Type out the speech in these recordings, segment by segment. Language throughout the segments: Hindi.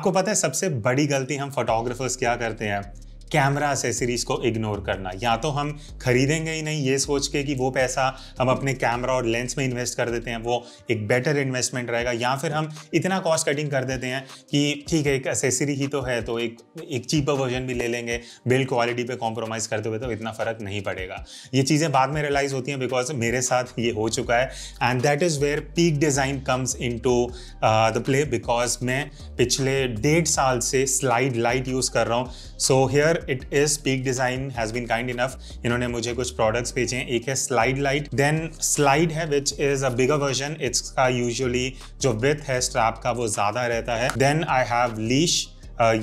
आपको पता है सबसे बड़ी गलती हम फोटोग्राफर्स क्या करते हैं कैमरा एसेसरीज को इग्नोर करना या तो हम खरीदेंगे ही नहीं ये सोच के कि वो पैसा हम अपने कैमरा और लेंस में इन्वेस्ट कर देते हैं वो एक बेटर इन्वेस्टमेंट रहेगा या फिर हम इतना कॉस्ट कटिंग कर देते हैं कि ठीक है एक एसेसरी ही तो है तो एक एक चीपर वर्जन भी ले लेंगे बिल्ड क्वालिटी पे कॉम्प्रोमाइज़ करते हुए तो इतना फ़र्क नहीं पड़ेगा ये चीज़ें बाद में रियलाइज़ होती हैं बिकॉज मेरे साथ ये हो चुका है and that is where Peak Design comes into the play because मैं पिछले डेढ़ साल से स्लाइड लाइट यूज़ कर रहा हूँ so here but it is Peak Design has been kind enough इन्होंने मुझे कुछ प्रोडक्ट्स भेजे हैं एक है स्लाइड लाइट देन स्लाइड है which is a bigger version का यूजुअली जो विथ है स्ट्रैप का वो ज्यादा रहता है देन आई हैव लीश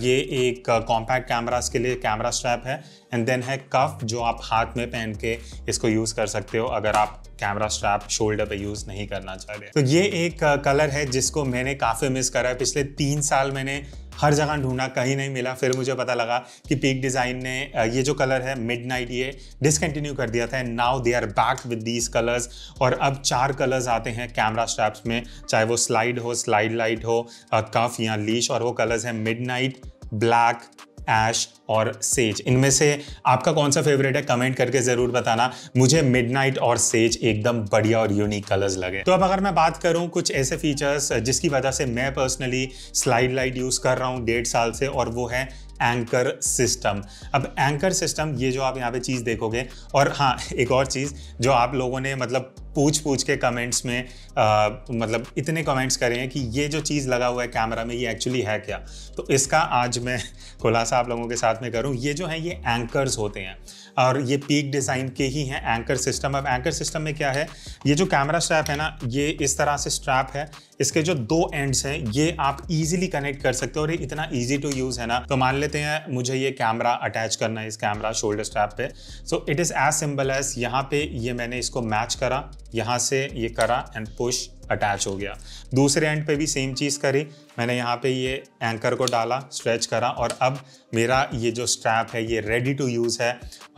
ये एक कॉम्पैक्ट कैमरास के लिए कैमरा स्ट्रैप है एंड देन है कफ जो आप हाथ में पहन के इसको यूज़ कर सकते हो अगर आप कैमरा स्ट्रैप शोल्डर पे यूज़ नहीं करना चाह रहे तो ये एक कलर uh, है जिसको मैंने काफ़ी मिस करा है पिछले तीन साल मैंने हर जगह ढूंढा कहीं नहीं मिला फिर मुझे पता लगा कि पीक डिज़ाइन ने uh, ये जो कलर है मिड नाइट ये डिसकंटिन्यू कर दिया था and now they are back with these colours और अब चार कलर्स आते हैं कैमरा स्ट्रैप्स में चाहे वो स्लाइड हो स्लाइड लाइट हो कफ uh, या लीश और वो कलर्स हैं नाइट ब्लैक एश और सेज इनमें से आपका कौन सा फेवरेट है कमेंट करके ज़रूर बताना मुझे मिडनाइट और सेज एकदम बढ़िया और यूनिक कलर्स लगे तो अब अगर मैं बात करूँ कुछ ऐसे फीचर्स जिसकी वजह से मैं पर्सनली स्लाइड लाइट यूज़ कर रहा हूँ डेढ़ साल से और वो है एंकर सिस्टम अब एंकर सिस्टम ये जो आप यहाँ पे चीज़ देखोगे और हाँ एक और चीज़ जो आप लोगों ने मतलब पूछ पूछ के कमेंट्स में आ, मतलब इतने कमेंट्स करे हैं कि ये जो चीज़ लगा हुआ है कैमरा में ये एक्चुअली है क्या तो इसका आज मैं खुलासा आप लोगों के साथ में करूँ ये जो है ये एंकर्स होते हैं और ये पीक डिज़ाइन के ही हैं एंकर सिस्टम अब एंकर सिस्टम में क्या है ये जो कैमरा स्ट्रैप है ना ये इस तरह से स्ट्रैप है इसके जो दो एंड्स हैं ये आप इजीली कनेक्ट कर सकते हो और ये इतना इजी टू यूज़ है ना तो मान लेते हैं मुझे ये कैमरा अटैच करना है इस कैमरा शोल्डर स्ट्रैप पे so it is as simple as यहाँ पे ये मैंने इसको मैच करा यहाँ से ये करा एंड कुछ अटैच हो गया दूसरे एंड पे भी सेम चीज़ करें मैंने यहाँ पे ये एंकर को डाला स्ट्रेच करा और अब मेरा ये जो स्ट्रैप है ये रेडी टू यूज़ है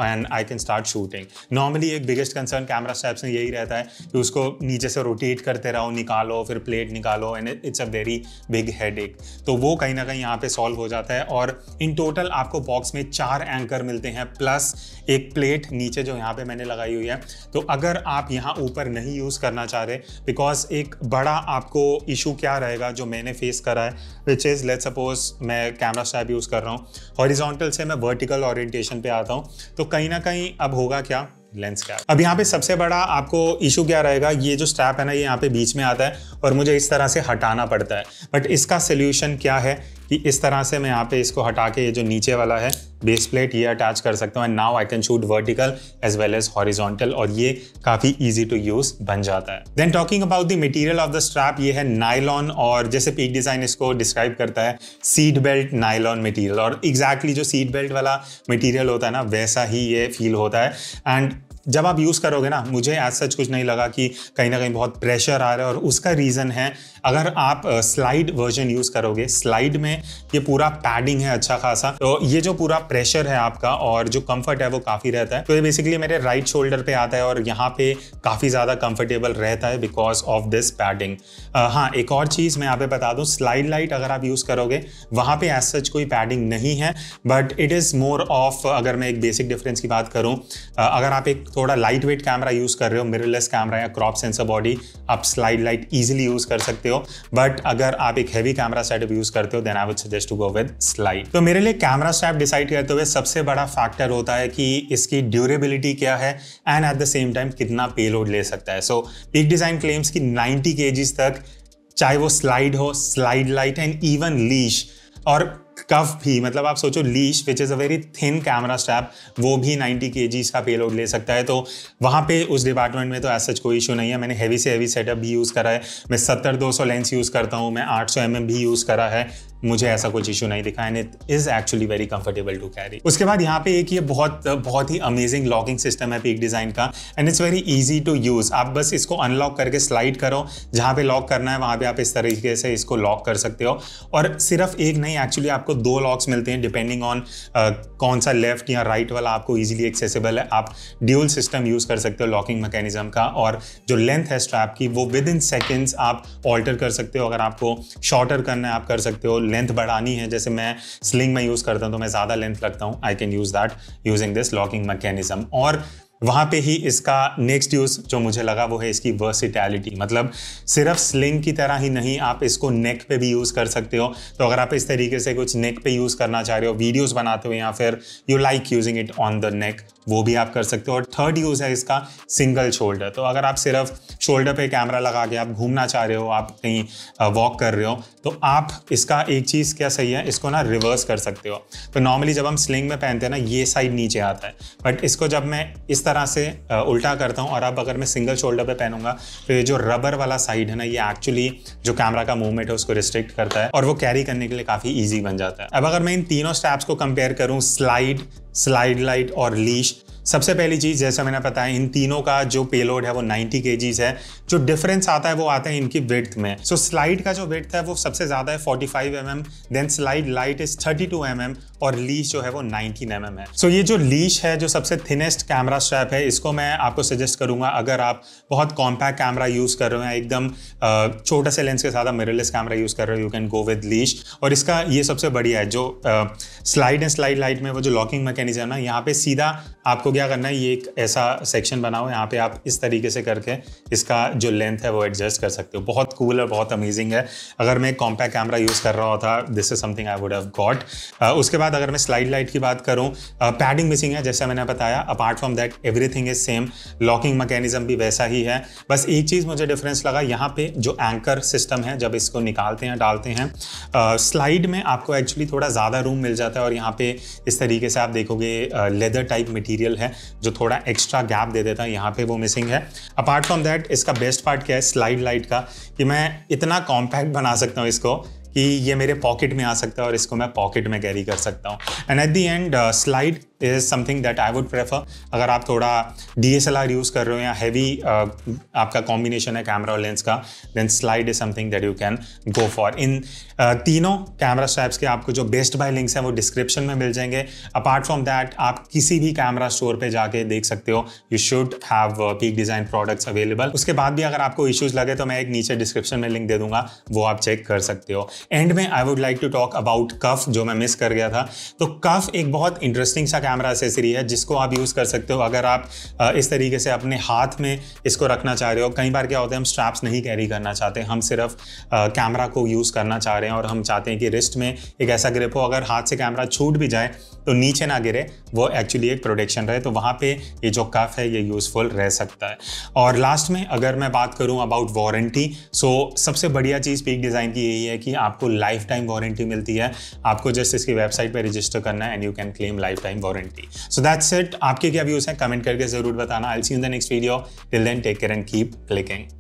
and I can start shooting normally एक बिगेस्ट कंसर्न कैमरा स्ट्रैप्स में यही रहता है कि उसको नीचे से रोटेट करते रहो निकालो फिर प्लेट निकालो and it's a very big head तो वो कहीं ना कहीं यहाँ पे सॉल्व हो जाता है और इन टोटल आपको बॉक्स में चार एंकर मिलते हैं प्लस एक प्लेट नीचे जो यहाँ पे मैंने लगाई हुई है तो अगर आप यहाँ ऊपर नहीं यूज़ करना चाह रहे बिकॉज एक बड़ा आपको इशू क्या रहेगा जो मैंने फेस करा है विच इज़ लेट सपोज मैं कैमरा स्टैप यूज़ कर रहा हूँ हॉरिजॉन्टल से मैं वर्टिकल ऑरिएंटेशन पे आता हूँ तो कहीं ना कहीं अब होगा क्या लेंस कैप अब यहाँ पे सबसे बड़ा आपको इशू क्या रहेगा ये जो स्टैप है ना ये यहाँ पे बीच में आता है और मुझे इस तरह से हटाना पड़ता है बट इसका सोल्यूशन क्या है कि इस तरह से मैं यहाँ पे इसको हटा के ये जो नीचे वाला है बेस प्लेट ये अटैच कर सकता हूँ and now I can shoot vertical as well as horizontal और ये काफ़ी ईजी टू यूज बन जाता है then talking about the material of the strap ये है नाइलॉन और जैसे पीक डिज़ाइन इसको डिस्क्राइब करता है सीट बेल्ट नाइलॉन मटीरियल और एग्जैक्टली exactly जो सीट बेल्ट वाला मटीरियल होता है ना वैसा ही ये फील होता है एंड जब आप यूज़ करोगे ना मुझे एज सच कुछ नहीं लगा कि कहीं ना कहीं बहुत प्रेशर आ रहा है और उसका रीज़न है अगर आप स्लाइड वर्जन यूज़ करोगे स्लाइड में ये पूरा पैडिंग है अच्छा खासा तो ये जो पूरा प्रेशर है आपका और जो कंफर्ट है वो काफ़ी रहता है तो ये बेसिकली मेरे राइट शोल्डर पे आता है और यहाँ पे काफ़ी ज़्यादा कंफर्टेबल रहता है बिकॉज ऑफ दिस पैडिंग हाँ एक और चीज़ मैं यहाँ पे बता दूँ स्लाइड लाइट अगर आप यूज़ करोगे वहाँ पे एज सच कोई पैडिंग नहीं है but it is more of अगर मैं एक बेसिक डिफरेंस की बात करूँ अगर आप एक थोड़ा लाइट वेट कैमरा यूज़ कर रहे हो मिररलेस कैमरा या क्रॉप सेंसर बॉडी आप स्लाइड लाइट ईजिली यूज़ कर सकते सकते हो बट अगर आप एक हैवी कैमरा सेटअप यूज करते हो then I would suggest to go with slide तो मेरे लिए कैमरा स्टैप डिसाइड करते हुए सबसे बड़ा फैक्टर होता है कि इसकी ड्यूरेबिलिटी क्या है and at the same time कितना पेलोड ले सकता है सो पिक डिजाइन क्लेम्स की नाइनटी के तक चाहे वो स्लाइड हो slide light and even leash और कफ भी मतलब आप सोचो leash which is a very thin camera strap वो भी 90 के का पेलोड ले सकता है तो वहाँ पे उस डिपार्टमेंट में तो ऐसा कोई इशू नहीं है मैंने हैवी से हैवी सेटअप भी यूज़ करा है मैं सत्तर दो सौ लेंस यूज़ करता हूँ मैं आठ सौ mm भी यूज़ करा है मुझे ऐसा कुछ इशू नहीं दिखा and it is actually very comfortable to carry उसके बाद यहाँ पे एक ये बहुत बहुत ही अमेजिंग लॉकिंग सिस्टम है पीक डिज़ाइन का and it's very easy to use आप बस इसको अनलॉक करके स्लाइड करो जहाँ पे लॉक करना है वहाँ पे आप इस तरीके से इसको लॉक कर सकते हो और सिर्फ एक नहीं एक्चुअली आपको आपको दो लॉक्स मिलते हैं डिपेंडिंग ऑन uh, कौन सा लेफ्ट या राइट वाला आपको ईजिली एक्सेसिबल है आप ड्यूल सिस्टम यूज़ कर सकते हो लॉकिंग मैकेनिज्म का और जो लेंथ है स्ट्रैप की वो विद इन सेकेंड्स आप ऑल्टर कर सकते हो अगर आपको शॉर्टर करना है आप कर सकते हो लेंथ बढ़ानी है जैसे मैं स्लिंग में यूज़ करता हूँ तो मैं ज़्यादा लेंथ लगता हूँ I can use that using this locking mechanism और वहाँ पे ही इसका नेक्स्ट यूज़ जो मुझे लगा वो है इसकी वर्सिटैलिटी मतलब सिर्फ स्लिंग की तरह ही नहीं आप इसको नेक पे भी यूज़ कर सकते हो तो अगर आप इस तरीके से कुछ नेक पे यूज़ करना चाह रहे हो वीडियोस बनाते हो या फिर you like using it on the neck वो भी आप कर सकते हो और थर्ड यूज़ है इसका सिंगल शोल्डर तो अगर आप सिर्फ शोल्डर पे कैमरा लगा के आप घूमना चाह रहे हो आप कहीं वॉक कर रहे हो तो आप इसका एक चीज़ क्या सही है इसको ना रिवर्स कर सकते हो तो नॉर्मली जब हम स्लिंग में पहनते हैं ना ये साइड नीचे आता है बट इसको जब मैं इस तरह से उल्टा करता हूँ और अब अगर मैं सिंगल शोल्डर पर पहनूंगा तो ये जो रबर वाला साइड है ना ये एक्चुअली जो कैमरा का मूवमेंट है उसको रिस्ट्रिक्ट करता है और वो कैरी करने के लिए काफ़ी ईजी बन जाता है अब अगर मैं इन तीनों स्टेप्स को कंपेयर करूँ slide slide light or leash सबसे पहली चीज़ जैसा मैंने पता है इन तीनों का जो पेलोड है वो 90 के है जो डिफरेंस आता है वो आता है इनकी विथ में सो so, स्लाइड का जो विथ है वो सबसे ज़्यादा है 45 five mm, then slide light is 32 two mm, और लीश जो है वो 19 एम mm है सो so, ये जो लीश है जो सबसे थिनेस्ट कैमरा स्ट्रैप है इसको मैं आपको सजेस्ट करूंगा अगर आप बहुत कॉम्पैक्ट कैमरा यूज़ कर रहे हैं एकदम छोटा से लेंस के साथ आप मिररलेस कैमरा यूज़ कर रहे हो you can go with leash और इसका ये सबसे बढ़िया है जो स्लाइड एंड स्लाइड लाइट में वो जो लॉकिंग मैकेनिज्म है ना यहाँ पे सीधा आपको क्या करना है ये एक ऐसा सेक्शन बनाओ यहाँ पे आप इस तरीके से करके इसका जो लेंथ है वो एडजस्ट कर सकते हो बहुत कूल cool और बहुत अमेजिंग है अगर मैं कॉम्पैक्ट कैमरा यूज़ कर रहा होता this is something I would have got उसके बाद अगर मैं स्लाइड लाइट की बात करूँ पैडिंग मिसिंग है जैसा मैंने बताया apart from that everything is same locking mechanism भी वैसा ही है बस एक चीज़ मुझे डिफरेंस लगा यहाँ पे जो एंकर सिस्टम है जब इसको निकालते हैं डालते हैं स्लाइड में आपको एक्चुअली थोड़ा ज़्यादा रूम मिल जाता है और यहाँ पे इस तरीके से आप देखोगे लेदर टाइप मटीरियल है है जो थोड़ा एक्स्ट्रा गैप दे देता है यहाँ पे वो मिसिंग है अपार्ट फ्रॉम दैट इसका बेस्ट पार्ट क्या है स्लाइड लाइट का कि मैं इतना कॉम्पैक्ट बना सकता हूँ इसको कि ये मेरे पॉकेट में आ सकता है और इसको मैं पॉकेट में कैरी कर सकता हूँ and at the end slide is something that I would prefer अगर आप थोड़ा D S L R use कर रहे हो या हैवी uh, आपका कॉम्बिनेशन है कैमरा और लेंस का then slide is something that you can go for इन तीनों कैमरा स्टैप्स के आपको जो बेस्ट बाय लिंक्स हैं वो डिस्क्रिप्शन में मिल जाएंगे अपार्ट फ्रॉम दैट आप किसी भी कैमरा स्टोर पर जाके देख सकते हो you should have Peak Design products available उसके बाद भी अगर आपको इश्यूज लगे तो मैं एक नीचे डिस्क्रिप्शन में लिंक दे दूंगा वो आप चेक कर सकते हो एंड में I would like to talk about cuff जो मैं मिस कर गया था तो कफ एक बहुत इंटरेस्टिंग सा कैमरा एसेसरी है जिसको आप यूज़ कर सकते हो अगर आप इस तरीके से अपने हाथ में इसको रखना चाह रहे हो कई बार क्या होता है हम स्ट्रैप्स नहीं कैरी करना चाहते हम सिर्फ कैमरा को यूज़ करना चाह रहे हैं और हम चाहते हैं कि रिस्ट में एक ऐसा ग्रिप हो अगर हाथ से कैमरा छूट भी जाए तो नीचे ना गिरे वो एक्चुअली एक प्रोटेक्शन रहे तो वहाँ पे ये जो कफ है ये यूज़फुल रह सकता है और लास्ट में अगर मैं बात करूँ अबाउट वारंटी सो सबसे बढ़िया चीज़ पीक डिज़ाइन की यही है कि आप आपको लाइफ टाइम वारंटी मिलती है आपको जस्ट इसकी वेबसाइट पर रजिस्टर करना है and you can claim lifetime warranty so that's it आपके क्या व्यूज़ हैं कमेंट करके ज़रूर बताना I see in the next video till then take care and keep clicking